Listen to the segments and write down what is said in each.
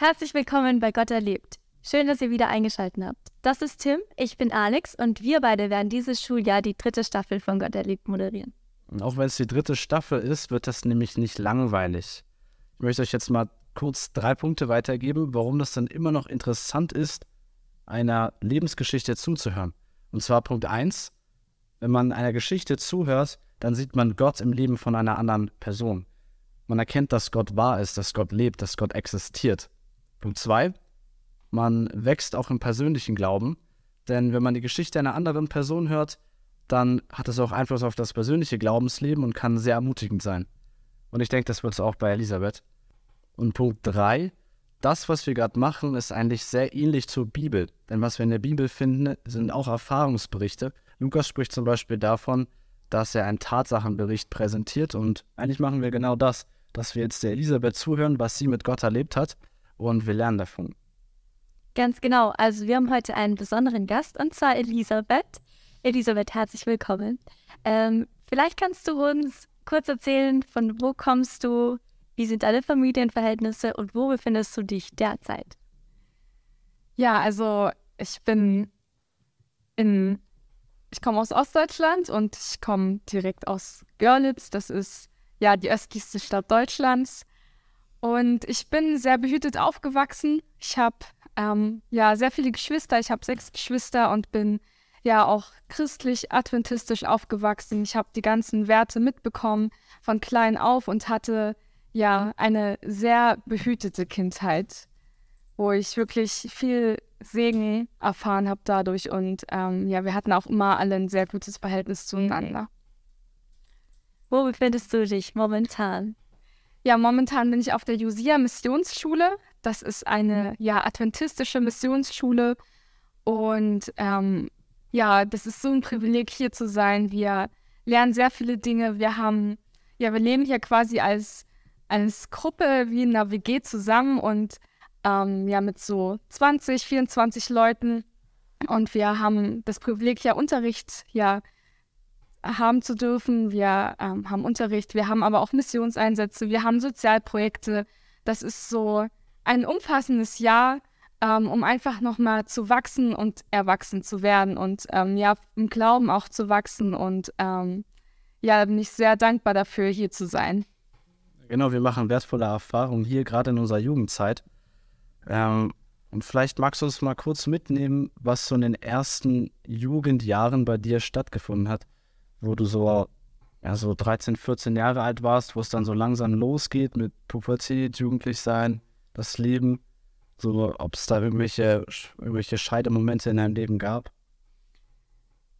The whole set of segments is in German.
Herzlich willkommen bei Gott erlebt. Schön, dass ihr wieder eingeschaltet habt. Das ist Tim, ich bin Alex und wir beide werden dieses Schuljahr die dritte Staffel von Gott erlebt moderieren. Und auch wenn es die dritte Staffel ist, wird das nämlich nicht langweilig. Ich möchte euch jetzt mal kurz drei Punkte weitergeben, warum das dann immer noch interessant ist, einer Lebensgeschichte zuzuhören. Und zwar Punkt 1, wenn man einer Geschichte zuhört, dann sieht man Gott im Leben von einer anderen Person. Man erkennt, dass Gott wahr ist, dass Gott lebt, dass Gott existiert. Punkt zwei, man wächst auch im persönlichen Glauben, denn wenn man die Geschichte einer anderen Person hört, dann hat es auch Einfluss auf das persönliche Glaubensleben und kann sehr ermutigend sein. Und ich denke, das wird es auch bei Elisabeth. Und Punkt 3, das, was wir gerade machen, ist eigentlich sehr ähnlich zur Bibel. Denn was wir in der Bibel finden, sind auch Erfahrungsberichte. Lukas spricht zum Beispiel davon, dass er einen Tatsachenbericht präsentiert. Und eigentlich machen wir genau das, dass wir jetzt der Elisabeth zuhören, was sie mit Gott erlebt hat und wir lernen davon. Ganz genau. Also wir haben heute einen besonderen Gast und zwar Elisabeth. Elisabeth, herzlich willkommen. Ähm, vielleicht kannst du uns kurz erzählen, von wo kommst du, wie sind deine Familienverhältnisse und wo befindest du dich derzeit? Ja, also ich bin in, ich komme aus Ostdeutschland und ich komme direkt aus Görlitz. Das ist ja die östlichste Stadt Deutschlands. Und ich bin sehr behütet aufgewachsen. Ich habe ähm, ja sehr viele Geschwister. Ich habe sechs Geschwister und bin ja auch christlich adventistisch aufgewachsen. Ich habe die ganzen Werte mitbekommen von klein auf und hatte ja eine sehr behütete Kindheit, wo ich wirklich viel Segen erfahren habe dadurch und ähm, ja, wir hatten auch immer alle ein sehr gutes Verhältnis zueinander. Wo befindest du dich momentan? Ja, momentan bin ich auf der Josia Missionsschule. Das ist eine mhm. ja, adventistische Missionsschule. Und ähm, ja, das ist so ein Privileg, hier zu sein. Wir lernen sehr viele Dinge. Wir haben, ja, wir leben hier quasi als, als Gruppe wie in einer WG zusammen und ähm, ja, mit so 20, 24 Leuten. Und wir haben das Privileg, ja, Unterricht ja haben zu dürfen. Wir ähm, haben Unterricht, wir haben aber auch Missionseinsätze, wir haben Sozialprojekte. Das ist so ein umfassendes Jahr, ähm, um einfach nochmal zu wachsen und erwachsen zu werden und ähm, ja, im Glauben auch zu wachsen. Und ähm, ja, bin ich sehr dankbar dafür, hier zu sein. Genau, wir machen wertvolle Erfahrungen hier, gerade in unserer Jugendzeit. Ähm, und vielleicht magst du uns mal kurz mitnehmen, was so in den ersten Jugendjahren bei dir stattgefunden hat wo du so, ja, so 13, 14 Jahre alt warst, wo es dann so langsam losgeht mit Pubertät, Jugendlichsein, das Leben. So, ob es da irgendwelche, irgendwelche Scheidemomente in deinem Leben gab?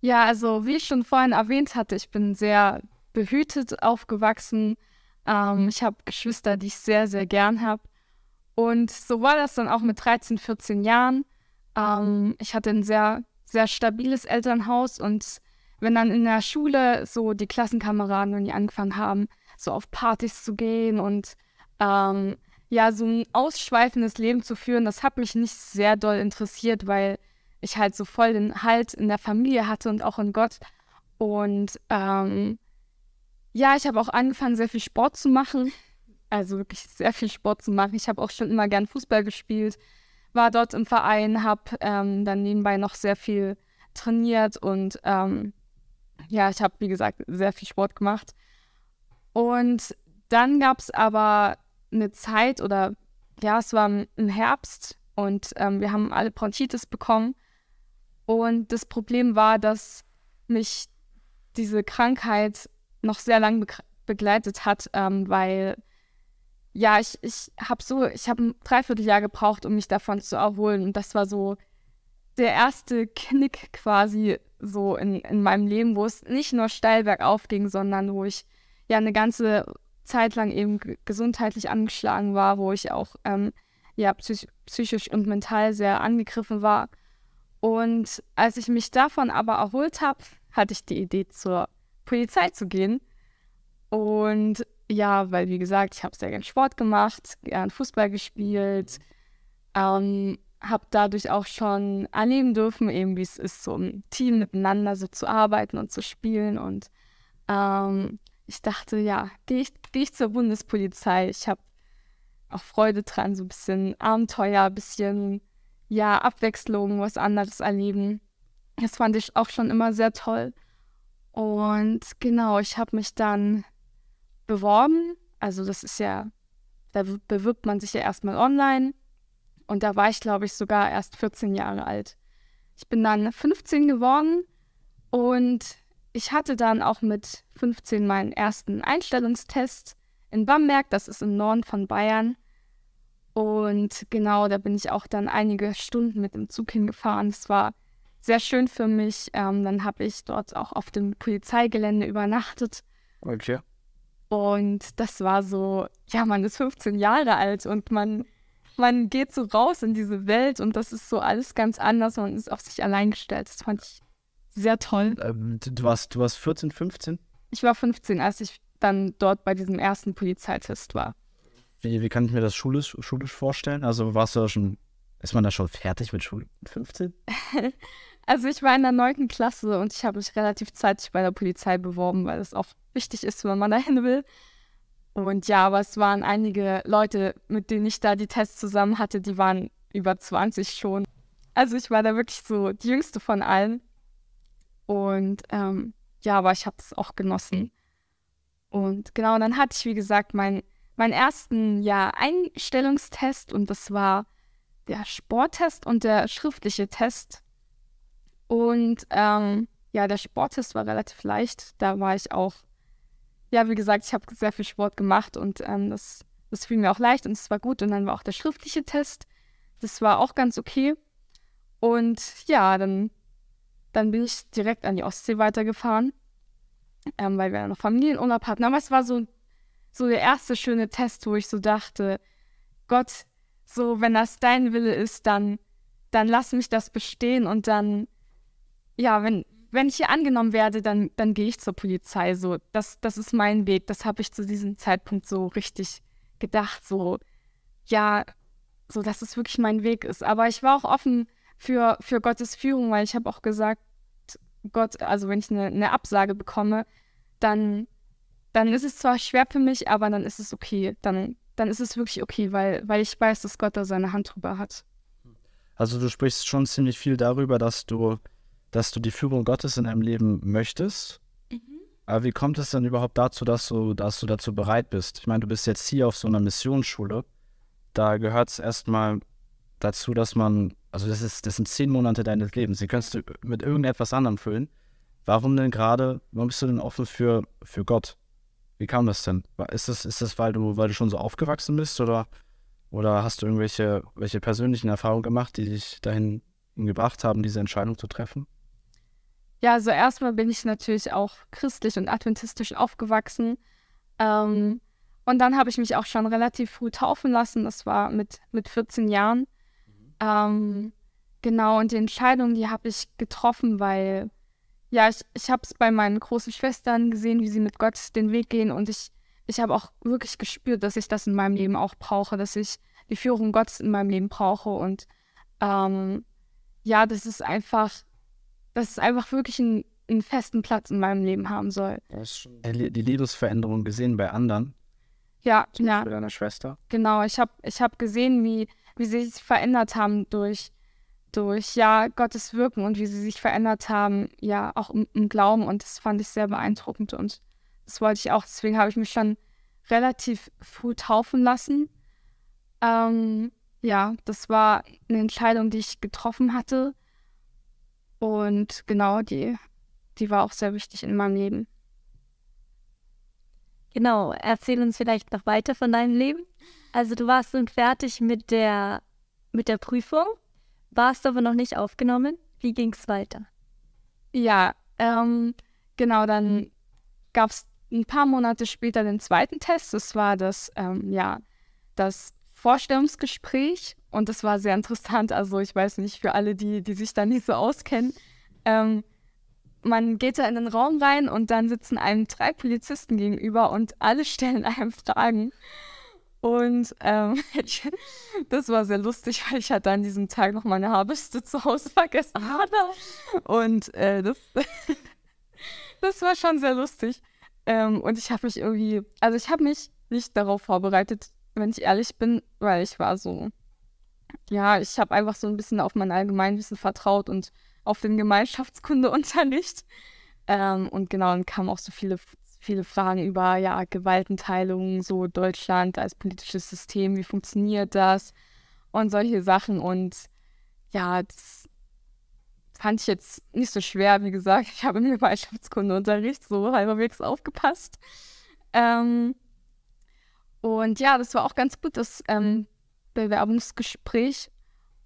Ja, also wie ich schon vorhin erwähnt hatte, ich bin sehr behütet aufgewachsen. Ähm, ich habe Geschwister, die ich sehr, sehr gern habe. Und so war das dann auch mit 13, 14 Jahren. Ähm, ich hatte ein sehr, sehr stabiles Elternhaus und wenn dann in der Schule so die Klassenkameraden und die angefangen haben, so auf Partys zu gehen und ähm, ja, so ein ausschweifendes Leben zu führen, das hat mich nicht sehr doll interessiert, weil ich halt so voll den Halt in der Familie hatte und auch in Gott. Und ähm, ja, ich habe auch angefangen, sehr viel Sport zu machen. Also wirklich sehr viel Sport zu machen. Ich habe auch schon immer gern Fußball gespielt, war dort im Verein, habe ähm, dann nebenbei noch sehr viel trainiert und ähm, ja, ich habe, wie gesagt, sehr viel Sport gemacht. Und dann gab es aber eine Zeit oder ja, es war ein Herbst und ähm, wir haben alle Bronchitis bekommen. Und das Problem war, dass mich diese Krankheit noch sehr lange begleitet hat, ähm, weil ja, ich, ich habe so, ich habe ein Dreivierteljahr gebraucht, um mich davon zu erholen. Und das war so der erste Knick quasi so in, in meinem Leben, wo es nicht nur steil bergauf ging, sondern wo ich ja eine ganze Zeit lang eben gesundheitlich angeschlagen war, wo ich auch ähm, ja, psych psychisch und mental sehr angegriffen war. Und als ich mich davon aber erholt habe, hatte ich die Idee, zur Polizei zu gehen. Und ja, weil wie gesagt, ich habe sehr gern Sport gemacht, gern Fußball gespielt. Ähm, habe dadurch auch schon annehmen dürfen, eben wie es ist, so im Team miteinander so zu arbeiten und zu spielen. Und ähm, ich dachte, ja, gehe ich, geh ich zur Bundespolizei. Ich habe auch Freude dran, so ein bisschen Abenteuer, ein bisschen, ja, Abwechslung, was anderes erleben. Das fand ich auch schon immer sehr toll. Und genau, ich habe mich dann beworben. Also das ist ja, da bewirbt man sich ja erstmal online und da war ich, glaube ich, sogar erst 14 Jahre alt. Ich bin dann 15 geworden und ich hatte dann auch mit 15 meinen ersten Einstellungstest in Bamberg, das ist im Norden von Bayern. Und genau, da bin ich auch dann einige Stunden mit dem Zug hingefahren. Es war sehr schön für mich. Ähm, dann habe ich dort auch auf dem Polizeigelände übernachtet. Okay. Und das war so, ja, man ist 15 Jahre alt und man man geht so raus in diese Welt und das ist so alles ganz anders. und ist auf sich allein gestellt. Das fand ich sehr toll. Ähm, du, warst, du warst 14, 15? Ich war 15, als ich dann dort bei diesem ersten Polizeitest war. Wie, wie kann ich mir das schulisch, schulisch vorstellen? Also warst du da schon, ist man da schon fertig mit Schule? 15? also ich war in der 9. Klasse und ich habe mich relativ zeitig bei der Polizei beworben, weil das auch wichtig ist, wenn man dahin will. Und ja, aber es waren einige Leute, mit denen ich da die Tests zusammen hatte, die waren über 20 schon. Also ich war da wirklich so die jüngste von allen. Und ähm, ja, aber ich habe es auch genossen. Und genau, dann hatte ich, wie gesagt, mein, meinen ersten ja, Einstellungstest und das war der Sporttest und der schriftliche Test. Und ähm, ja, der Sporttest war relativ leicht. Da war ich auch ja, wie gesagt, ich habe sehr viel Sport gemacht und ähm, das, das fiel mir auch leicht und es war gut. Und dann war auch der schriftliche Test. Das war auch ganz okay. Und ja, dann, dann bin ich direkt an die Ostsee weitergefahren, ähm, weil wir ja noch Familienurlaub hatten. Aber es war so, so der erste schöne Test, wo ich so dachte, Gott, so wenn das dein Wille ist, dann, dann lass mich das bestehen und dann, ja, wenn, wenn ich hier angenommen werde, dann, dann gehe ich zur Polizei. So, das, das ist mein Weg. Das habe ich zu diesem Zeitpunkt so richtig gedacht. So, ja, so dass es wirklich mein Weg ist. Aber ich war auch offen für, für Gottes Führung, weil ich habe auch gesagt, Gott, also wenn ich eine, eine Absage bekomme, dann, dann ist es zwar schwer für mich, aber dann ist es okay. Dann, dann ist es wirklich okay, weil, weil ich weiß, dass Gott da seine Hand drüber hat. Also du sprichst schon ziemlich viel darüber, dass du dass du die Führung Gottes in deinem Leben möchtest. Mhm. Aber wie kommt es denn überhaupt dazu, dass du, dass du dazu bereit bist? Ich meine, du bist jetzt hier auf so einer Missionsschule. Da gehört es erstmal dazu, dass man, also das, ist, das sind zehn Monate deines Lebens. Die könntest du mit irgendetwas anderem füllen. Warum denn gerade, warum bist du denn offen für, für Gott? Wie kam das denn? Ist das, ist das weil, du, weil du schon so aufgewachsen bist oder, oder hast du irgendwelche welche persönlichen Erfahrungen gemacht, die dich dahin gebracht haben, diese Entscheidung zu treffen? Ja, also erstmal bin ich natürlich auch christlich und adventistisch aufgewachsen. Ähm, mhm. Und dann habe ich mich auch schon relativ früh taufen lassen. Das war mit, mit 14 Jahren. Mhm. Ähm, genau, und die Entscheidung, die habe ich getroffen, weil, ja, ich, ich habe es bei meinen großen Schwestern gesehen, wie sie mit Gott den Weg gehen. Und ich, ich habe auch wirklich gespürt, dass ich das in meinem Leben auch brauche, dass ich die Führung Gottes in meinem Leben brauche. Und ähm, ja, das ist einfach dass es einfach wirklich einen, einen festen Platz in meinem Leben haben soll. Du hast schon die Lebensveränderung gesehen bei anderen. Ja, Zum ja. Bei deiner Schwester. Genau, ich habe ich hab gesehen, wie, wie sie sich verändert haben durch, durch ja, Gottes Wirken und wie sie sich verändert haben, ja, auch im, im Glauben. Und das fand ich sehr beeindruckend und das wollte ich auch. Deswegen habe ich mich schon relativ früh taufen lassen. Ähm, ja, das war eine Entscheidung, die ich getroffen hatte und genau, die, die war auch sehr wichtig in meinem Leben. Genau, erzähl uns vielleicht noch weiter von deinem Leben. Also du warst nun fertig mit der, mit der Prüfung, warst aber noch nicht aufgenommen. Wie ging es weiter? Ja, ähm, genau, dann gab es ein paar Monate später den zweiten Test. Das war das, ähm, ja, das Vorstellungsgespräch. Und das war sehr interessant. Also ich weiß nicht, für alle, die, die sich da nicht so auskennen. Ähm, man geht da in den Raum rein und dann sitzen einem drei Polizisten gegenüber und alle stellen einem Fragen. Und ähm, das war sehr lustig, weil ich hatte an diesem Tag noch meine Harbeste zu Hause vergessen ah. hatte. Und äh, das, das war schon sehr lustig. Ähm, und ich habe mich irgendwie, also ich habe mich nicht darauf vorbereitet, wenn ich ehrlich bin, weil ich war so, ja, ich habe einfach so ein bisschen auf mein Allgemeinwissen vertraut und auf den Gemeinschaftskundeunterricht. Ähm, und genau, dann kamen auch so viele, viele Fragen über ja, Gewaltenteilung, so Deutschland als politisches System, wie funktioniert das und solche Sachen. Und ja, das fand ich jetzt nicht so schwer, wie gesagt. Ich habe im Gemeinschaftskundeunterricht so halberwegs aufgepasst. Ähm, und ja, das war auch ganz gut, dass ähm, mhm. Bewerbungsgespräch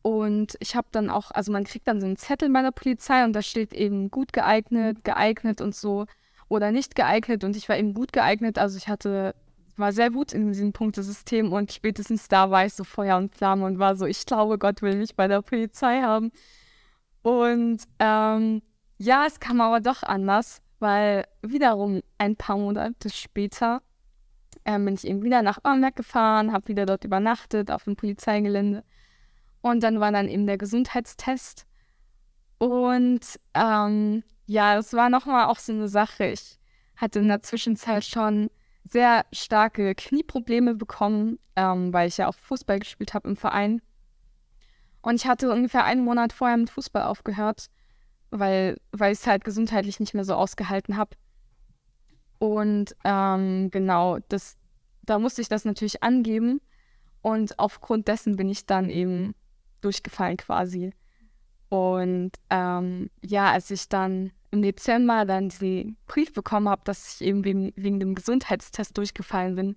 und ich habe dann auch, also man kriegt dann so einen Zettel bei der Polizei und da steht eben gut geeignet, mhm. geeignet und so oder nicht geeignet und ich war eben gut geeignet, also ich hatte war sehr gut in diesem Punktesystem und spätestens da war ich so Feuer und Flamme und war so, ich glaube, Gott will mich bei der Polizei haben. Und ähm, ja, es kam aber doch anders, weil wiederum ein paar Monate später ähm, bin ich eben wieder nach Bamberg gefahren, habe wieder dort übernachtet auf dem Polizeigelände. Und dann war dann eben der Gesundheitstest. Und ähm, ja, es war nochmal auch so eine Sache. Ich hatte in der Zwischenzeit schon sehr starke Knieprobleme bekommen, ähm, weil ich ja auch Fußball gespielt habe im Verein. Und ich hatte ungefähr einen Monat vorher mit Fußball aufgehört, weil, weil ich es halt gesundheitlich nicht mehr so ausgehalten habe. Und ähm, genau, das, da musste ich das natürlich angeben. Und aufgrund dessen bin ich dann eben durchgefallen quasi. Und ähm, ja, als ich dann im Dezember dann den Brief bekommen habe, dass ich eben wegen, wegen dem Gesundheitstest durchgefallen bin,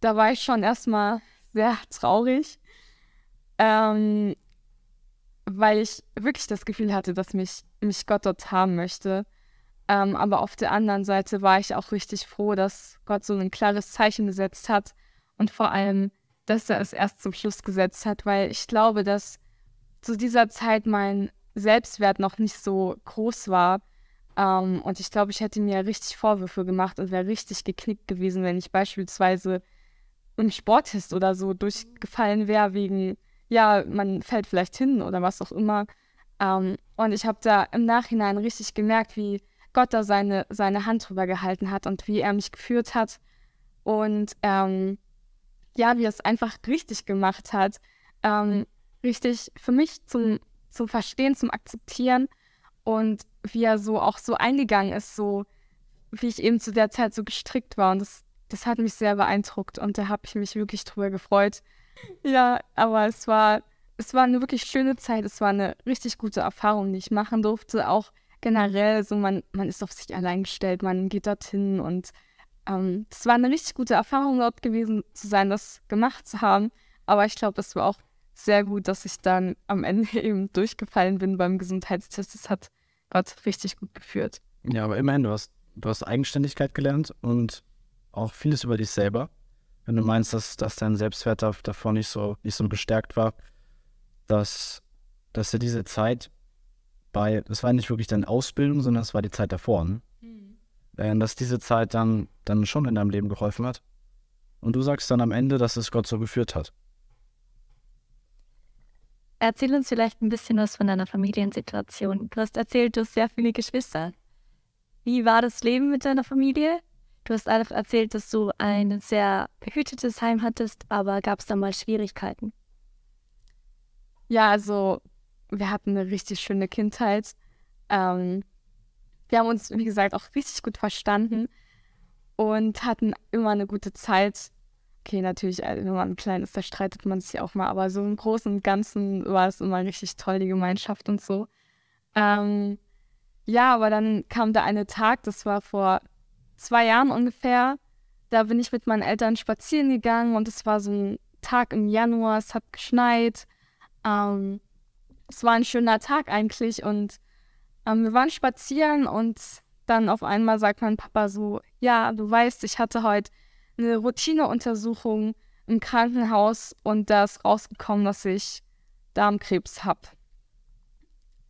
da war ich schon erstmal sehr traurig, ähm, weil ich wirklich das Gefühl hatte, dass mich, mich Gott dort haben möchte. Ähm, aber auf der anderen Seite war ich auch richtig froh, dass Gott so ein klares Zeichen gesetzt hat und vor allem, dass er es erst zum Schluss gesetzt hat, weil ich glaube, dass zu dieser Zeit mein Selbstwert noch nicht so groß war. Ähm, und ich glaube, ich hätte mir richtig Vorwürfe gemacht und wäre richtig geknickt gewesen, wenn ich beispielsweise im Sporttest oder so durchgefallen wäre, wegen, ja, man fällt vielleicht hin oder was auch immer. Ähm, und ich habe da im Nachhinein richtig gemerkt, wie Gott da seine, seine Hand drüber gehalten hat und wie er mich geführt hat und ähm, ja, wie er es einfach richtig gemacht hat. Ähm, mhm. richtig für mich zum, mhm. zum Verstehen, zum Akzeptieren und wie er so auch so eingegangen ist, so wie ich eben zu der Zeit so gestrickt war. Und das, das hat mich sehr beeindruckt und da habe ich mich wirklich drüber gefreut. Ja, aber es war, es war eine wirklich schöne Zeit. Es war eine richtig gute Erfahrung, die ich machen durfte. Auch generell so, man, man ist auf sich allein gestellt, man geht dorthin und es ähm, war eine richtig gute Erfahrung dort gewesen zu sein, das gemacht zu haben. Aber ich glaube, es war auch sehr gut, dass ich dann am Ende eben durchgefallen bin beim Gesundheitstest. Das hat Gott richtig gut geführt. Ja, aber immerhin, du hast, du hast Eigenständigkeit gelernt und auch vieles über dich selber. Wenn du mhm. meinst, dass, dass dein Selbstwert davor nicht so, nicht so bestärkt war, dass, dass dir diese Zeit bei, das war nicht wirklich deine Ausbildung, sondern es war die Zeit davor, ne? mhm. dass diese Zeit dann, dann schon in deinem Leben geholfen hat. Und du sagst dann am Ende, dass es Gott so geführt hat. Erzähl uns vielleicht ein bisschen was von deiner Familiensituation. Du hast erzählt, du hast sehr viele Geschwister. Wie war das Leben mit deiner Familie? Du hast einfach erzählt, dass du ein sehr behütetes Heim hattest, aber gab es da mal Schwierigkeiten? Ja, also wir hatten eine richtig schöne Kindheit. Ähm, wir haben uns, wie gesagt, auch richtig gut verstanden und hatten immer eine gute Zeit. Okay, natürlich, äh, wenn man klein ist, da streitet man sich auch mal, aber so im Großen und Ganzen war es immer richtig toll, die Gemeinschaft und so. Ähm, ja, aber dann kam da eine Tag, das war vor zwei Jahren ungefähr. Da bin ich mit meinen Eltern spazieren gegangen und es war so ein Tag im Januar, es hat geschneit. Ähm, es war ein schöner Tag eigentlich und ähm, wir waren spazieren und dann auf einmal sagt mein Papa so, ja, du weißt, ich hatte heute eine Routineuntersuchung im Krankenhaus und da ist rausgekommen, dass ich Darmkrebs habe.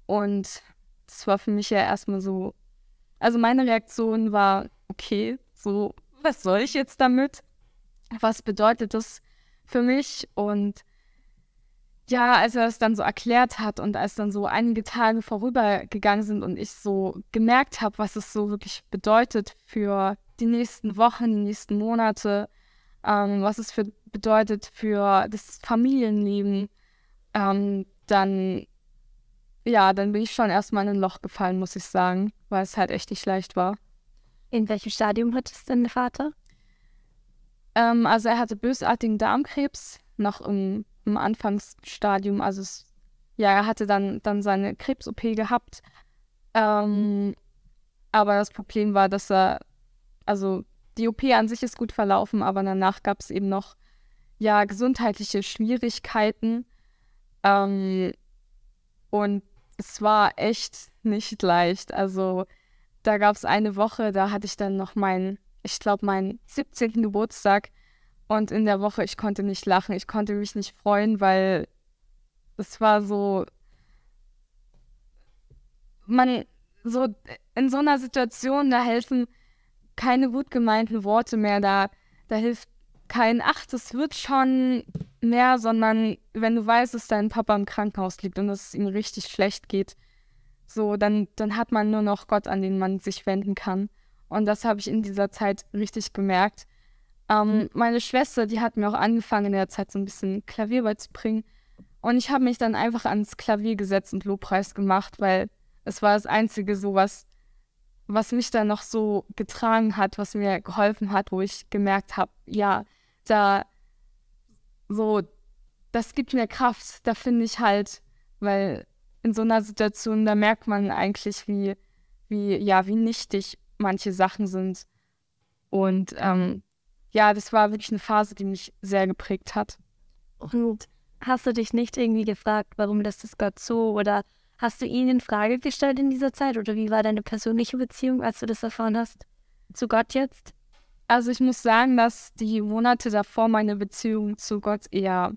Und das war für mich ja erstmal so, also meine Reaktion war, okay, so, was soll ich jetzt damit? Was bedeutet das für mich? Und ja, als er das dann so erklärt hat und als dann so einige Tage vorübergegangen sind und ich so gemerkt habe, was es so wirklich bedeutet für die nächsten Wochen, die nächsten Monate, ähm, was es für, bedeutet für das Familienleben, ähm, dann, ja, dann bin ich schon erstmal in ein Loch gefallen, muss ich sagen, weil es halt echt nicht leicht war. In welchem Stadium hattest denn der Vater? Ähm, also er hatte bösartigen Darmkrebs, noch im, im Anfangsstadium. Also es, ja, er hatte dann, dann seine Krebs-OP gehabt. Ähm, mhm. Aber das Problem war, dass er, also die OP an sich ist gut verlaufen, aber danach gab es eben noch ja gesundheitliche Schwierigkeiten. Ähm, und es war echt nicht leicht. Also da gab es eine Woche, da hatte ich dann noch meinen, ich glaube, meinen 17. Geburtstag. Und in der Woche, ich konnte nicht lachen, ich konnte mich nicht freuen, weil es war so, man, so in so einer Situation, da helfen keine gut gemeinten Worte mehr, da, da hilft kein, ach, das wird schon mehr, sondern wenn du weißt, dass dein Papa im Krankenhaus liegt und es ihm richtig schlecht geht, so, dann, dann hat man nur noch Gott, an den man sich wenden kann. Und das habe ich in dieser Zeit richtig gemerkt. Ähm, mhm. meine Schwester, die hat mir auch angefangen in der Zeit so ein bisschen Klavier beizubringen. Und ich habe mich dann einfach ans Klavier gesetzt und Lobpreis gemacht, weil es war das Einzige so was, was mich dann noch so getragen hat, was mir geholfen hat, wo ich gemerkt habe, ja, da so, das gibt mir Kraft, da finde ich halt, weil in so einer Situation, da merkt man eigentlich, wie, wie, ja, wie nichtig manche Sachen sind. Und ähm, ja, das war wirklich eine Phase, die mich sehr geprägt hat. Und hast du dich nicht irgendwie gefragt, warum lässt es Gott so? Oder hast du ihn in Frage gestellt in dieser Zeit? Oder wie war deine persönliche Beziehung, als du das erfahren hast? Zu Gott jetzt? Also ich muss sagen, dass die Monate davor meine Beziehung zu Gott eher,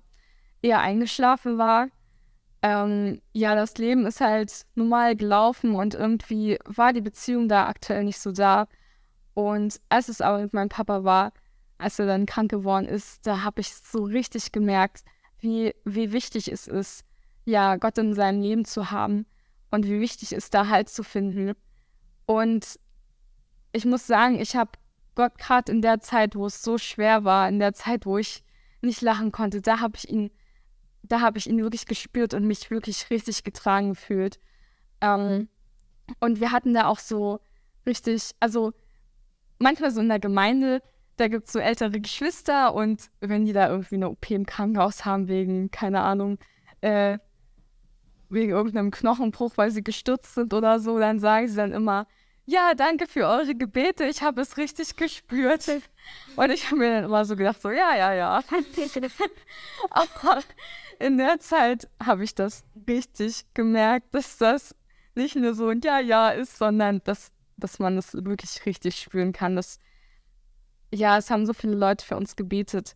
eher eingeschlafen war. Ähm, ja, das Leben ist halt normal gelaufen und irgendwie war die Beziehung da aktuell nicht so da. Und als es aber mit meinem Papa war, als er dann krank geworden ist, da habe ich so richtig gemerkt, wie, wie wichtig es ist, ja, Gott in seinem Leben zu haben und wie wichtig es ist, da Halt zu finden. Und ich muss sagen, ich habe Gott gerade in der Zeit, wo es so schwer war, in der Zeit, wo ich nicht lachen konnte, da habe ich ihn, da habe ich ihn wirklich gespürt und mich wirklich richtig getragen gefühlt. Ähm, mhm. Und wir hatten da auch so richtig, also manchmal so in der Gemeinde, da gibt es so ältere Geschwister und wenn die da irgendwie eine OP im Krankenhaus haben wegen, keine Ahnung, äh, wegen irgendeinem Knochenbruch, weil sie gestürzt sind oder so, dann sagen sie dann immer, ja, danke für eure Gebete, ich habe es richtig gespürt. Und ich habe mir dann immer so gedacht, so, ja, ja, ja. Aber in der Zeit habe ich das richtig gemerkt, dass das nicht nur so ein Ja, ja ist, sondern dass, dass man das wirklich richtig spüren kann, dass ja, es haben so viele Leute für uns gebetet.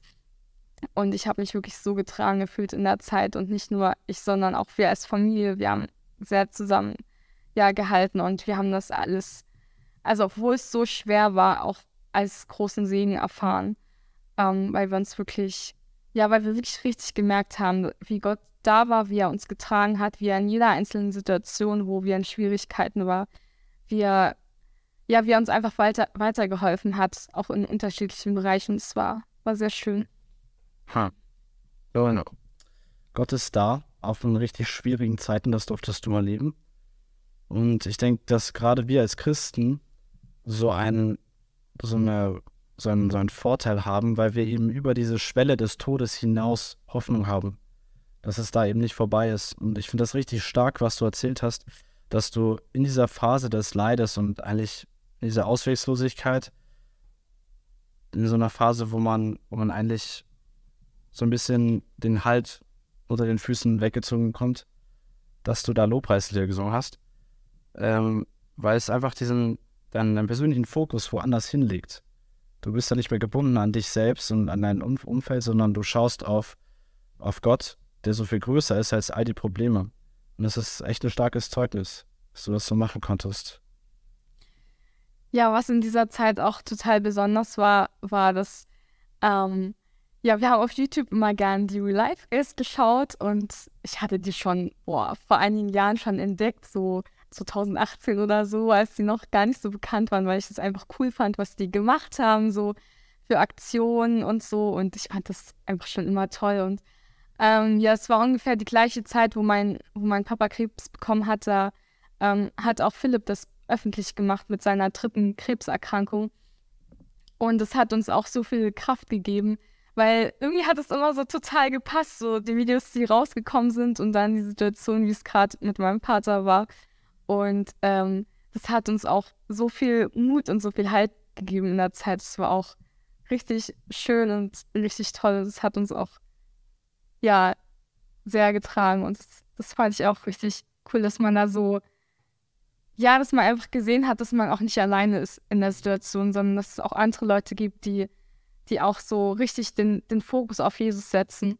Und ich habe mich wirklich so getragen gefühlt in der Zeit und nicht nur ich, sondern auch wir als Familie. Wir haben sehr zusammen ja, gehalten und wir haben das alles, also obwohl es so schwer war, auch als großen Segen erfahren, ähm, weil wir uns wirklich, ja, weil wir wirklich richtig gemerkt haben, wie Gott da war, wie er uns getragen hat, wie er in jeder einzelnen Situation, wo wir in Schwierigkeiten waren, wie er ja, wie er uns einfach weiter, weitergeholfen hat, auch in unterschiedlichen Bereichen. Es war, war sehr schön. Ha. Genau. Gott ist da, auch in richtig schwierigen Zeiten, das durftest du erleben. Und ich denke, dass gerade wir als Christen so einen, so, eine, so, einen, so einen Vorteil haben, weil wir eben über diese Schwelle des Todes hinaus Hoffnung haben, dass es da eben nicht vorbei ist. Und ich finde das richtig stark, was du erzählt hast, dass du in dieser Phase des Leides und eigentlich in dieser Ausweglosigkeit, in so einer Phase, wo man, wo man eigentlich so ein bisschen den Halt unter den Füßen weggezogen kommt, dass du da Lobpreislieder gesungen hast, ähm, weil es einfach diesen, deinen, deinen persönlichen Fokus woanders hinlegt. Du bist da nicht mehr gebunden an dich selbst und an dein Umfeld, sondern du schaust auf, auf Gott, der so viel größer ist als all die Probleme. Und das ist echt ein starkes Zeugnis, dass du das so machen konntest. Ja, was in dieser Zeit auch total besonders war, war, dass ähm, ja, wir haben auf YouTube immer gern die Real Life Girls geschaut und ich hatte die schon boah, vor einigen Jahren schon entdeckt, so 2018 oder so, als die noch gar nicht so bekannt waren, weil ich das einfach cool fand, was die gemacht haben, so für Aktionen und so. Und ich fand das einfach schon immer toll. Und ähm, ja, es war ungefähr die gleiche Zeit, wo mein, wo mein Papa Krebs bekommen hatte, ähm, hat auch Philipp das öffentlich gemacht mit seiner dritten Krebserkrankung. Und es hat uns auch so viel Kraft gegeben, weil irgendwie hat es immer so total gepasst, so die Videos, die rausgekommen sind und dann die Situation, wie es gerade mit meinem Vater war. Und ähm, das hat uns auch so viel Mut und so viel Halt gegeben in der Zeit. Es war auch richtig schön und richtig toll. Das hat uns auch, ja, sehr getragen. Und das, das fand ich auch richtig cool, dass man da so ja, dass man einfach gesehen hat, dass man auch nicht alleine ist in der Situation, sondern dass es auch andere Leute gibt, die, die auch so richtig den, den Fokus auf Jesus setzen.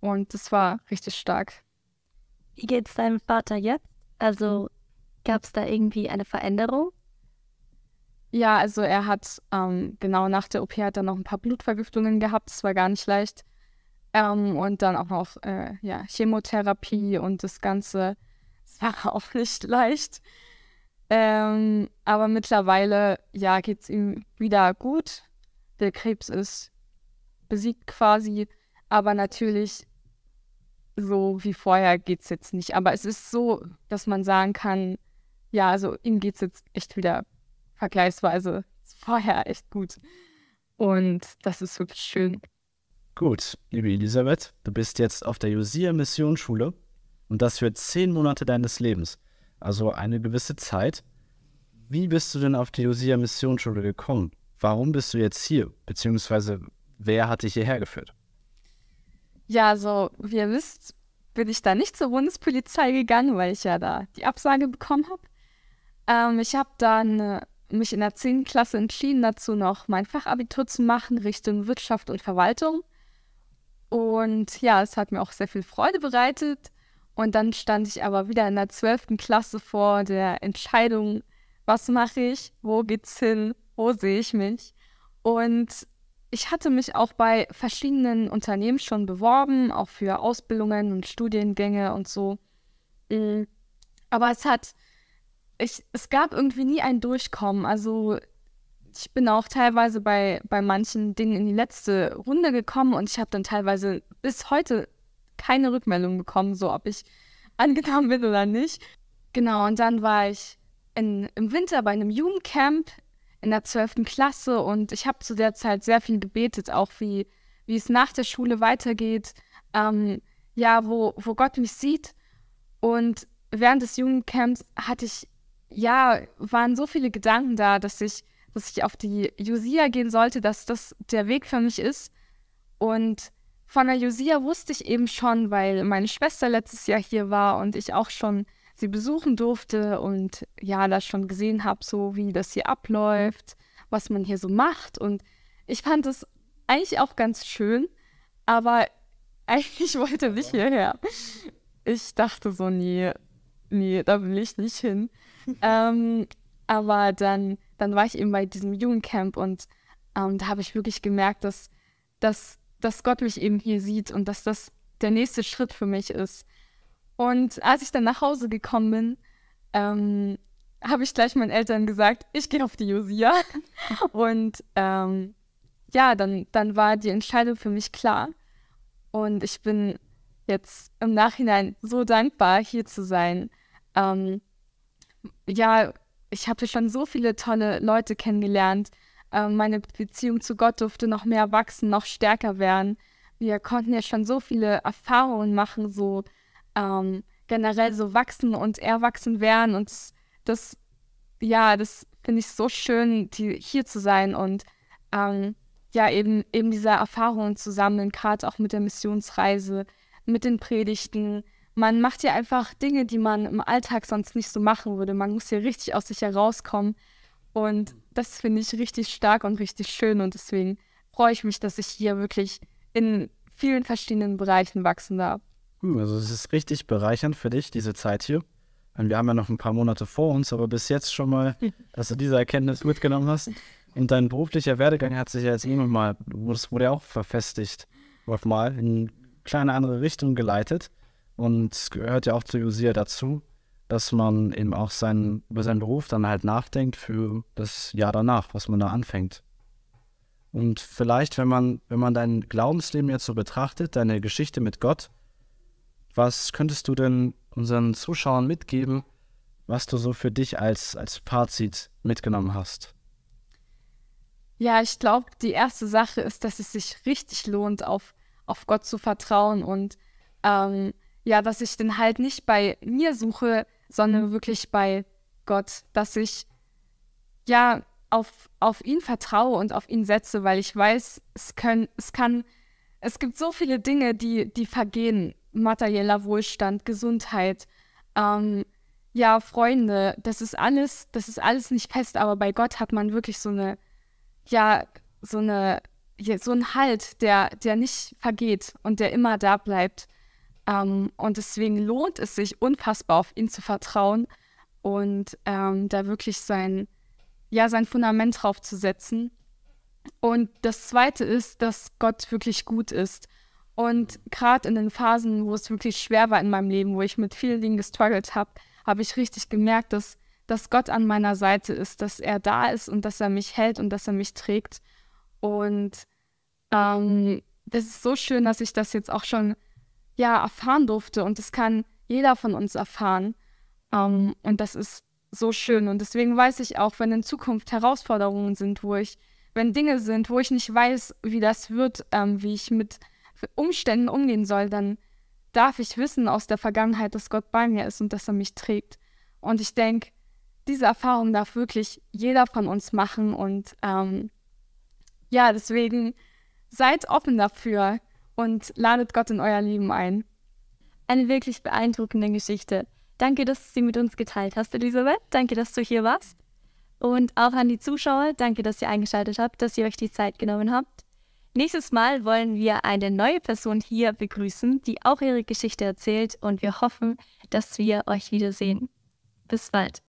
Mhm. Und das war richtig stark. Wie geht es deinem Vater jetzt? Also mhm. gab es da irgendwie eine Veränderung? Ja, also er hat ähm, genau nach der OP hat er noch ein paar Blutvergiftungen gehabt. Das war gar nicht leicht. Ähm, und dann auch noch äh, ja, Chemotherapie und das Ganze. Das war auch nicht leicht. Ähm, aber mittlerweile, ja, geht es ihm wieder gut. Der Krebs ist besiegt quasi. Aber natürlich, so wie vorher geht es jetzt nicht. Aber es ist so, dass man sagen kann, ja, also ihm geht es jetzt echt wieder vergleichsweise vorher echt gut. Und das ist wirklich schön. Gut, liebe Elisabeth, du bist jetzt auf der Josia Missionsschule und das für zehn Monate deines Lebens also eine gewisse Zeit. Wie bist du denn auf die Josia Missionsschule gekommen? Warum bist du jetzt hier? Beziehungsweise wer hat dich hierher geführt? Ja, so also, wie ihr wisst, bin ich da nicht zur Bundespolizei gegangen, weil ich ja da die Absage bekommen habe. Ähm, ich habe dann äh, mich in der 10. Klasse entschieden, dazu noch mein Fachabitur zu machen Richtung Wirtschaft und Verwaltung. Und ja, es hat mir auch sehr viel Freude bereitet. Und dann stand ich aber wieder in der 12. Klasse vor der Entscheidung, was mache ich, wo geht's hin, wo sehe ich mich. Und ich hatte mich auch bei verschiedenen Unternehmen schon beworben, auch für Ausbildungen und Studiengänge und so. Mm. Aber es hat, ich, es gab irgendwie nie ein Durchkommen. Also ich bin auch teilweise bei, bei manchen Dingen in die letzte Runde gekommen und ich habe dann teilweise bis heute keine Rückmeldung bekommen, so ob ich angenommen bin oder nicht. Genau, und dann war ich in, im Winter bei einem Jugendcamp in der 12. Klasse und ich habe zu der Zeit sehr viel gebetet, auch wie, wie es nach der Schule weitergeht, ähm, ja, wo, wo Gott mich sieht. Und während des Jugendcamps hatte ich, ja, waren so viele Gedanken da, dass ich, dass ich auf die Josia gehen sollte, dass das der Weg für mich ist. Und von der Josia wusste ich eben schon, weil meine Schwester letztes Jahr hier war und ich auch schon sie besuchen durfte und ja, da schon gesehen habe, so wie das hier abläuft, was man hier so macht. Und ich fand es eigentlich auch ganz schön, aber eigentlich wollte ich nicht hierher. Ich dachte so, nee, nee, da will ich nicht hin. ähm, aber dann, dann war ich eben bei diesem Jugendcamp und ähm, da habe ich wirklich gemerkt, dass, dass dass Gott mich eben hier sieht und dass das der nächste Schritt für mich ist. Und als ich dann nach Hause gekommen bin, ähm, habe ich gleich meinen Eltern gesagt, ich gehe auf die Josia. und ähm, ja, dann, dann war die Entscheidung für mich klar. Und ich bin jetzt im Nachhinein so dankbar, hier zu sein. Ähm, ja, ich habe schon so viele tolle Leute kennengelernt, äh, meine Beziehung zu Gott durfte noch mehr wachsen, noch stärker werden. Wir konnten ja schon so viele Erfahrungen machen, so ähm, generell so wachsen und erwachsen werden. Und das, das ja, das finde ich so schön, die, hier zu sein und ähm, ja, eben, eben diese Erfahrungen zu sammeln, gerade auch mit der Missionsreise, mit den Predigten. Man macht ja einfach Dinge, die man im Alltag sonst nicht so machen würde. Man muss hier richtig aus sich herauskommen und das finde ich richtig stark und richtig schön. Und deswegen freue ich mich, dass ich hier wirklich in vielen verschiedenen Bereichen wachsen darf. Hm, also es ist richtig bereichernd für dich, diese Zeit hier. Und wir haben ja noch ein paar Monate vor uns, aber bis jetzt schon mal, dass du diese Erkenntnis mitgenommen hast. Und dein beruflicher Werdegang hat sich ja jetzt eh mal, das wurde ja auch verfestigt, mal in eine kleine andere Richtung geleitet. Und es gehört ja auch zu Josia dazu dass man eben auch sein, über seinen Beruf dann halt nachdenkt für das Jahr danach, was man da anfängt. Und vielleicht, wenn man, wenn man dein Glaubensleben jetzt so betrachtet, deine Geschichte mit Gott, was könntest du denn unseren Zuschauern mitgeben, was du so für dich als, als Fazit mitgenommen hast? Ja, ich glaube, die erste Sache ist, dass es sich richtig lohnt, auf, auf Gott zu vertrauen und ähm, ja, dass ich den halt nicht bei mir suche, sondern mhm. wirklich bei Gott, dass ich ja auf, auf ihn vertraue und auf ihn setze, weil ich weiß, es können, es kann, es gibt so viele Dinge, die, die vergehen. Materieller Wohlstand, Gesundheit, ähm, ja, Freunde, das ist alles, das ist alles nicht fest, aber bei Gott hat man wirklich so eine, ja, so eine, so einen Halt, der, der nicht vergeht und der immer da bleibt. Ähm, und deswegen lohnt es sich unfassbar auf ihn zu vertrauen und ähm, da wirklich sein, ja, sein Fundament drauf zu setzen. Und das Zweite ist, dass Gott wirklich gut ist. Und gerade in den Phasen, wo es wirklich schwer war in meinem Leben, wo ich mit vielen Dingen gestruggelt habe, habe ich richtig gemerkt, dass, dass Gott an meiner Seite ist, dass er da ist und dass er mich hält und dass er mich trägt. Und ähm, das ist so schön, dass ich das jetzt auch schon ja erfahren durfte und das kann jeder von uns erfahren. Ähm, und das ist so schön. Und deswegen weiß ich auch, wenn in Zukunft Herausforderungen sind, wo ich, wenn Dinge sind, wo ich nicht weiß, wie das wird, ähm, wie ich mit Umständen umgehen soll, dann darf ich wissen aus der Vergangenheit, dass Gott bei mir ist und dass er mich trägt. Und ich denke, diese Erfahrung darf wirklich jeder von uns machen. Und ähm, ja, deswegen seid offen dafür und ladet Gott in euer Leben ein. Eine wirklich beeindruckende Geschichte. Danke, dass du sie mit uns geteilt hast, Elisabeth. Danke, dass du hier warst. Und auch an die Zuschauer, danke, dass ihr eingeschaltet habt, dass ihr euch die Zeit genommen habt. Nächstes Mal wollen wir eine neue Person hier begrüßen, die auch ihre Geschichte erzählt und wir hoffen, dass wir euch wiedersehen. Bis bald.